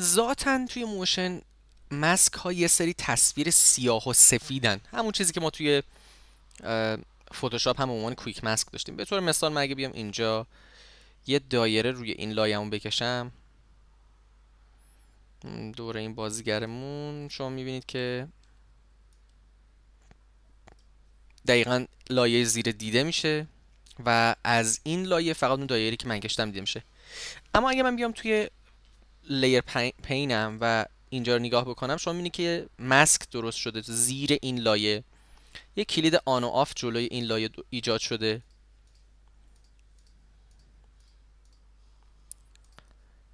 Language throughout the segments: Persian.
ذاتا توی موشن مسک ها یه سری تصویر سیاه و سفیدن همون چیزی که ما توی فتوشاپ هم عنوان کویک مسک داشتیم به طور مثال مگه بیام اینجا یه دایره روی این لایمون بکشم دور این بازیگرمون شما میبینید که دقیقا لایه زیر دیده میشه و از این لایه فقط اون دایره که من گشتم دیده میشه اما اگه من بیام توی لیر پینم و اینجا رو نگاه بکنم شما میبینید که مسک درست شده زیر این لایه یک کلید آن و آف جلوی این لایه ایجاد شده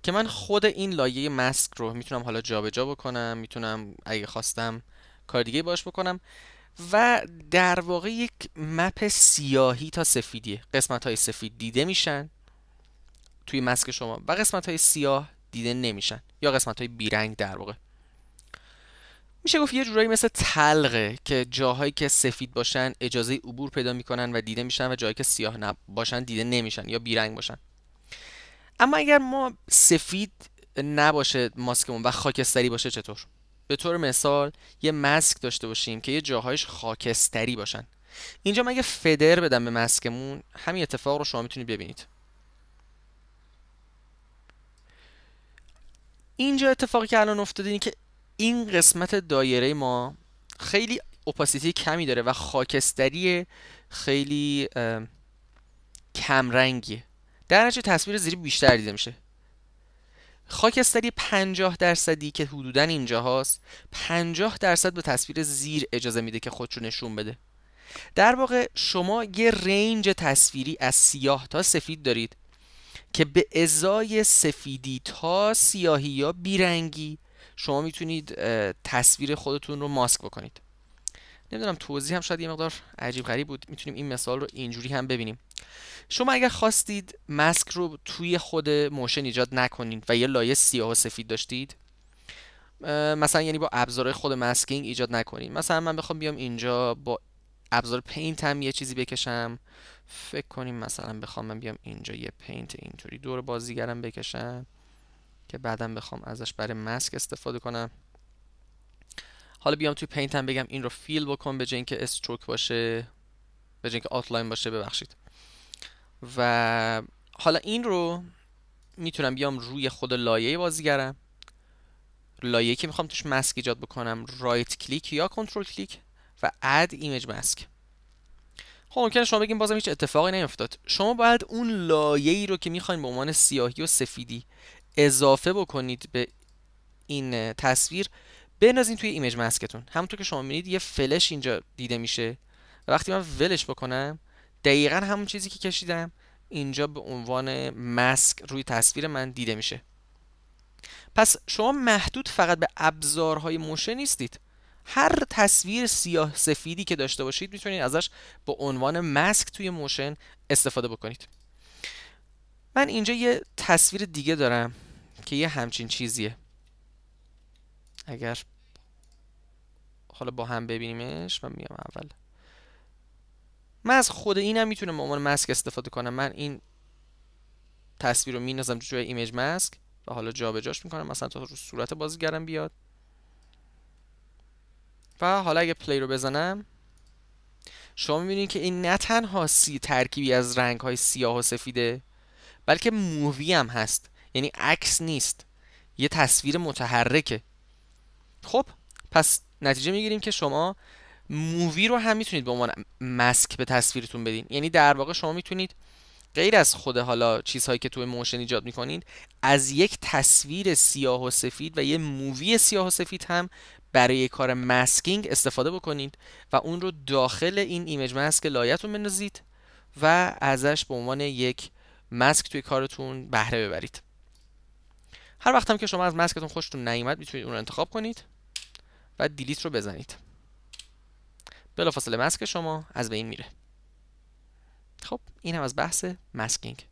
که من خود این لایه مسک رو میتونم حالا جابجا جا بکنم میتونم اگه خواستم کار دیگه باش بکنم و در واقع یک مپ سیاهی تا سفیدیه قسمت های سفید دیده میشن توی مسک شما و قسمت های سیاه دیده نمیشن یا قسمت های بیرنگ در واقع میشه گفت یه جورایی مثل تلقه که جاهایی که سفید باشن اجازه عبور پیدا میکنن و دیده میشن و جایی که سیاه باشن دیده نمیشن یا بیرنگ باشن اما اگر ما سفید نباشه ماسکمون و خاکستری باشه چطور به طور مثال یه ماسک داشته باشیم که یه جاهایش خاکستری باشن اینجا مگه فدر بدم به مسکمون همین اتفاق رو شما میتونید ببینید اینجا اتفاقی که الان افتاده اینه که این قسمت دایره ما خیلی اپاسیتی کمی داره و خاکستری خیلی کمرنگیه در نتیجه تصویر زیری بیشتر دیده میشه خاکستری 50 درصدی که حدودا اینجا هاست 50 درصد به تصویر زیر اجازه میده که خودشو نشون بده در واقع شما یه رنج تصویری از سیاه تا سفید دارید که به ازای سفیدی تا سیاهی یا بیرنگی شما میتونید تصویر خودتون رو ماسک بکنید نمیدونم توضیح هم شاید یه مقدار عجیب غریب بود میتونیم این مثال رو اینجوری هم ببینیم شما اگر خواستید ماسک رو توی خود موشن ایجاد نکنید و یه لایه سیاه و سفید داشتید مثلا یعنی با ابزارهای خود ماسکینگ ایجاد نکنید مثلا من بخوام بیام اینجا با ابزار پینت هم یه چیزی بکشم فکر کنیم مثلا بخوام من بیام اینجا یه پینت اینطوری دور بازیگرم بکشم که بعدم بخوام ازش برای مسک استفاده کنم حالا بیام توی پینت هم بگم این رو فیل بکن به جای اینکه استروک باشه به جای اینکه آتلاین باشه ببخشید و حالا این رو میتونم بیام روی خود لایه بازیگرم لایه که میخوام توش مسک ایجاد بکنم رایت کلیک یا کنترل کلیک و اد ایمیج مسک خب ممکن شما بگیم بازم هیچ اتفاقی نیفتاد شما باید اون لایه ای رو که میخواین به عنوان سیاهی و سفیدی اضافه بکنید به این تصویر بنازین توی ایمیج مسکتون همونطور که شما میبینید یه فلش اینجا دیده میشه وقتی من ولش بکنم دقیقا همون چیزی که کشیدم اینجا به عنوان مسک روی تصویر من دیده میشه پس شما محدود فقط به ابزارهای موشه نیستید هر تصویر سیاه سفیدی که داشته باشید میتونید ازش به عنوان مسک توی موشن استفاده بکنید من اینجا یه تصویر دیگه دارم که یه همچین چیزیه اگر حالا با هم ببینیمش من میام اول من از خود اینم میتونم به عنوان مسک استفاده کنم من این تصویر رو مینازم جوی ایمیج مسک و حالا جابجاش میکنم مثلا تا رو صورت بازیگرم بیاد و حالا اگه پلی رو بزنم شما میبینید که این نه تنها سی ترکیبی از رنگ های سیاه و سفیده بلکه مووی هم هست یعنی عکس نیست یه تصویر متحرکه خب پس نتیجه میگیریم که شما مووی رو هم میتونید به عنوان مسک به تصویرتون بدین یعنی در واقع شما میتونید غیر از خود حالا چیزهایی که توی موشن ایجاد میکنید از یک تصویر سیاه و سفید و یه مووی سیاه و سفید هم برای کار ماسکینگ استفاده بکنید و اون رو داخل این ایمیج مسک لایتون بندازید و ازش به عنوان یک ماسک توی کارتون بهره ببرید هر وقت هم که شما از مسکتون خوشتون نیومد میتونید اون رو انتخاب کنید و دیلیت رو بزنید بلافاصله مسک شما از بین میره خب این هم از بحث ماسکینگ